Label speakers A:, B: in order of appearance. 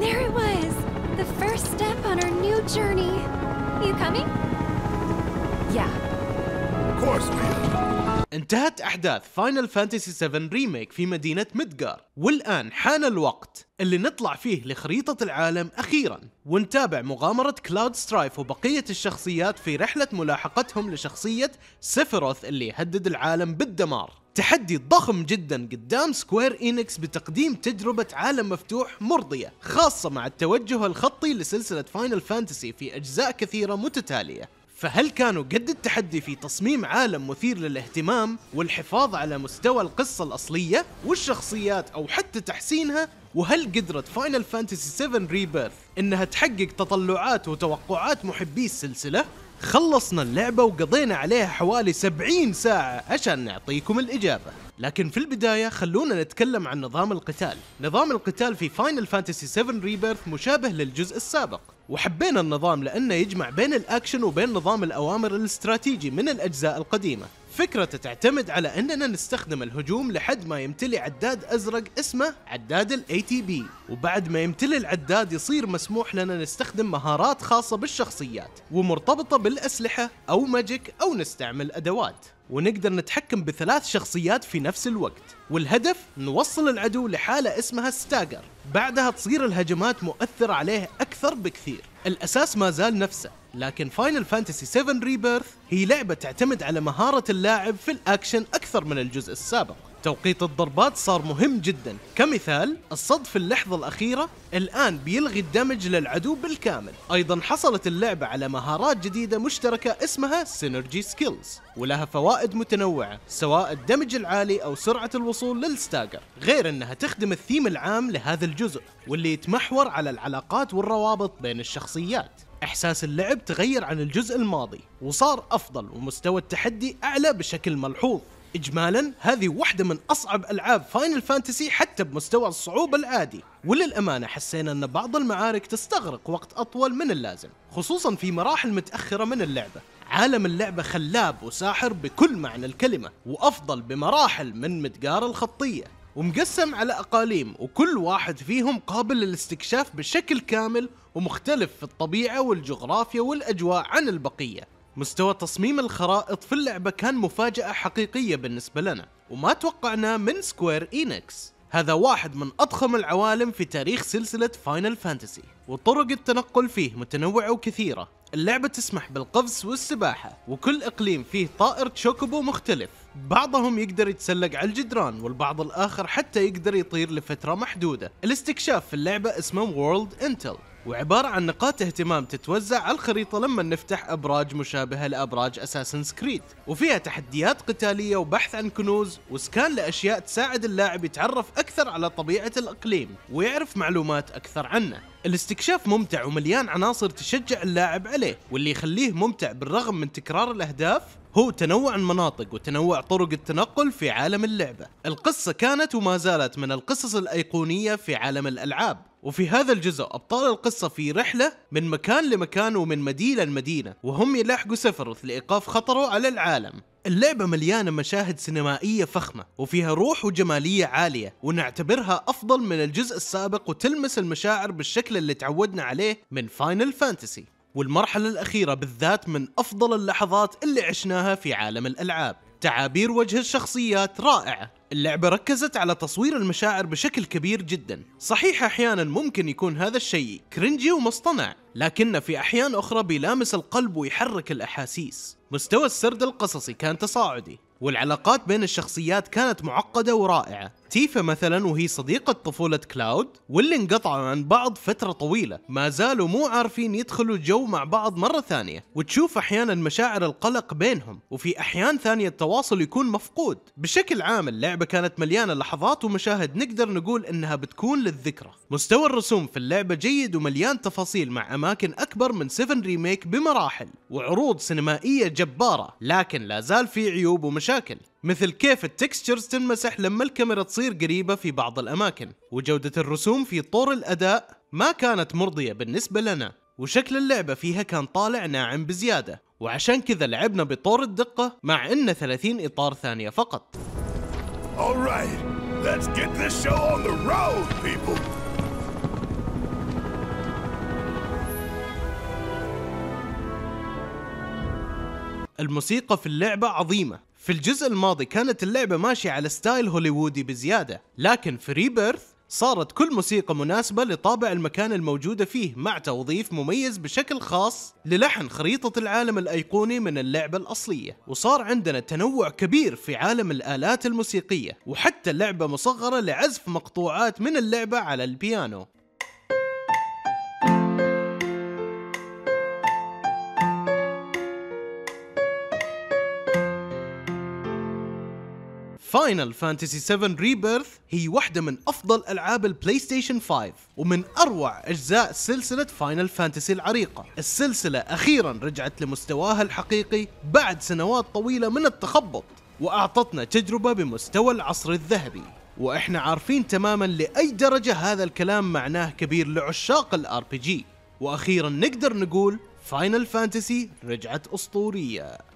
A: There it was! The first step on our new journey! You coming? Yeah. Of course we are. انتهت أحداث فاينل فانتسي 7 ريميك في مدينة ميدغار والآن حان الوقت اللي نطلع فيه لخريطة العالم أخيرا ونتابع مغامرة كلاود سترايف وبقية الشخصيات في رحلة ملاحقتهم لشخصية سيفيروث اللي يهدد العالم بالدمار تحدي ضخم جدا قدام سكوير إينكس بتقديم تجربة عالم مفتوح مرضية خاصة مع التوجه الخطي لسلسلة فاينل فانتسي في أجزاء كثيرة متتالية فهل كانوا قد التحدي في تصميم عالم مثير للاهتمام والحفاظ على مستوى القصة الأصلية والشخصيات أو حتى تحسينها وهل قدرت فاينل فانتسي 7 ريبيرث انها تحقق تطلعات وتوقعات محبي السلسلة؟ خلصنا اللعبة وقضينا عليها حوالي 70 ساعة عشان نعطيكم الإجابة لكن في البداية خلونا نتكلم عن نظام القتال نظام القتال في فاينل فانتسي 7 ريبيرث مشابه للجزء السابق وحبينا النظام لأنه يجمع بين الأكشن وبين نظام الأوامر الاستراتيجي من الأجزاء القديمة فكرة تعتمد على أننا نستخدم الهجوم لحد ما يمتلي عداد أزرق اسمه عداد الـ ATB وبعد ما يمتلي العداد يصير مسموح لنا نستخدم مهارات خاصة بالشخصيات ومرتبطة بالأسلحة أو ماجيك أو نستعمل أدوات ونقدر نتحكم بثلاث شخصيات في نفس الوقت والهدف نوصل العدو لحالة اسمها ستاجر بعدها تصير الهجمات مؤثرة عليه أكثر بكثير الأساس ما زال نفسه لكن فاينل فانتسي 7 ريبيرث هي لعبة تعتمد على مهارة اللاعب في الأكشن أكثر من الجزء السابق توقيت الضربات صار مهم جدا كمثال الصد في اللحظة الأخيرة الآن بيلغي الدمج للعدو بالكامل أيضا حصلت اللعبة على مهارات جديدة مشتركة اسمها سينرجي سكيلز ولها فوائد متنوعة سواء الدمج العالي أو سرعة الوصول للستاجر غير أنها تخدم الثيم العام لهذا الجزء واللي يتمحور على العلاقات والروابط بين الشخصيات احساس اللعب تغير عن الجزء الماضي وصار افضل ومستوى التحدي اعلى بشكل ملحوظ اجمالا هذه واحده من اصعب العاب فاينل فانتسي حتى بمستوى الصعوبه العادي وللامانه حسينا ان بعض المعارك تستغرق وقت اطول من اللازم خصوصا في مراحل متاخره من اللعبه عالم اللعبة خلاب وساحر بكل معنى الكلمة وأفضل بمراحل من مدقار الخطية ومقسم على أقاليم وكل واحد فيهم قابل للاستكشاف بشكل كامل ومختلف في الطبيعة والجغرافيا والأجواء عن البقية مستوى تصميم الخرائط في اللعبة كان مفاجأة حقيقية بالنسبة لنا وما توقعنا من سكوير إينكس هذا واحد من أضخم العوالم في تاريخ سلسلة فاينل فانتسي وطرق التنقل فيه متنوعة وكثيرة اللعبة تسمح بالقفز والسباحة وكل إقليم فيه طائر تشوكوبو مختلف بعضهم يقدر يتسلق على الجدران والبعض الآخر حتى يقدر يطير لفترة محدودة الاستكشاف في اللعبة اسمه وورلد انتل وعبارة عن نقاط اهتمام تتوزع على الخريطة لما نفتح أبراج مشابهة لأبراج أساسن سكريد وفيها تحديات قتالية وبحث عن كنوز وسكان لأشياء تساعد اللاعب يتعرف أكثر على طبيعة الإقليم ويعرف معلومات أكثر عنه الاستكشاف ممتع ومليان عناصر تشجع اللاعب عليه واللي يخليه ممتع بالرغم من تكرار الأهداف هو تنوع المناطق وتنوع طرق التنقل في عالم اللعبة القصة كانت وما زالت من القصص الأيقونية في عالم الألعاب وفي هذا الجزء أبطال القصة في رحلة من مكان لمكان ومن مدينة لمدينة وهم يلاحقوا سفروث لإيقاف خطره على العالم اللعبة مليانة مشاهد سينمائية فخمة وفيها روح وجمالية عالية ونعتبرها أفضل من الجزء السابق وتلمس المشاعر بالشكل اللي تعودنا عليه من فاينل فانتسي والمرحلة الأخيرة بالذات من أفضل اللحظات اللي عشناها في عالم الألعاب تعابير وجه الشخصيات رائعة اللعبة ركزت على تصوير المشاعر بشكل كبير جدا صحيح أحيانا ممكن يكون هذا الشيء كرنجي ومصطنع لكن في أحيان أخرى بيلامس القلب ويحرك الأحاسيس مستوى السرد القصصي كان تصاعدي والعلاقات بين الشخصيات كانت معقدة ورائعة تيفا مثلا وهي صديقة طفولة كلاود واللي انقطعوا عن بعض فترة طويلة ما زالوا مو عارفين يدخلوا الجو مع بعض مرة ثانية وتشوف أحيانا مشاعر القلق بينهم وفي أحيان ثانية التواصل يكون مفقود بشكل عام اللعبة كانت مليانة لحظات ومشاهد نقدر نقول إنها بتكون للذكرى مستوى الرسوم في اللعبة جيد ومليان تفاصيل مع أماكن أكبر من 7 ريميك بمراحل وعروض سينمائية جبارة لكن لا زال في عيوب ومشاكل مثل كيف التكستشرز تنمسح لما الكاميرا تصير قريبة في بعض الأماكن وجودة الرسوم في طور الأداء ما كانت مرضية بالنسبة لنا وشكل اللعبة فيها كان طالع ناعم بزيادة وعشان كذا لعبنا بطور الدقة مع إنه 30 إطار ثانية فقط الموسيقى في اللعبة عظيمة في الجزء الماضي كانت اللعبة ماشية على ستايل هوليوودي بزيادة لكن في ريبيرث صارت كل موسيقى مناسبة لطابع المكان الموجودة فيه مع توظيف مميز بشكل خاص للحن خريطة العالم الأيقوني من اللعبة الأصلية وصار عندنا تنوع كبير في عالم الآلات الموسيقية وحتى اللعبة مصغرة لعزف مقطوعات من اللعبة على البيانو فاينل فانتسي 7 ريبيرث هي واحدة من أفضل ألعاب البلاي ستيشن 5 ومن أروع أجزاء سلسلة فاينل فانتسي العريقة السلسلة أخيرا رجعت لمستواها الحقيقي بعد سنوات طويلة من التخبط وأعطتنا تجربة بمستوى العصر الذهبي وإحنا عارفين تماما لأي درجة هذا الكلام معناه كبير لعشاق الار بي جي وأخيرا نقدر نقول فاينل فانتسي رجعت أسطورية